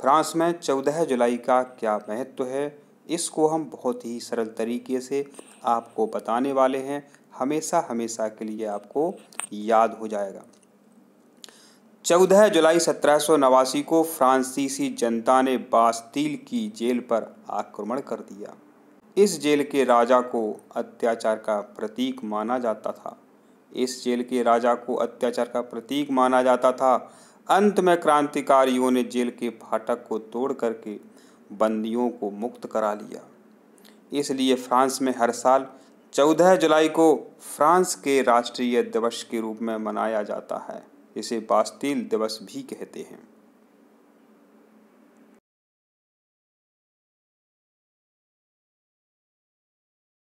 France में चौदह जुलाई का क्या महत्व है इसको हम बहुत ही सरल तरीके से आपको बताने वाले हैं हमेशा हमेशा के लिए आपको याद हो जाएगा चौदह जुलाई सत्रह को फ्रांसीसी जनता ने बास्तील की जेल पर आक्रमण कर दिया इस जेल के राजा को अत्याचार का प्रतीक माना जाता था इस जेल के राजा को अत्याचार का प्रतीक माना जाता था अंत में क्रांतिकारियों ने जेल के फाटक को तोड़ करके बंदियों को मुक्त करा लिया इसलिए फ्रांस में हर साल 14 जुलाई को फ्रांस के राष्ट्रीय दिवस के रूप में मनाया जाता है इसे बास्तील दिवस भी कहते हैं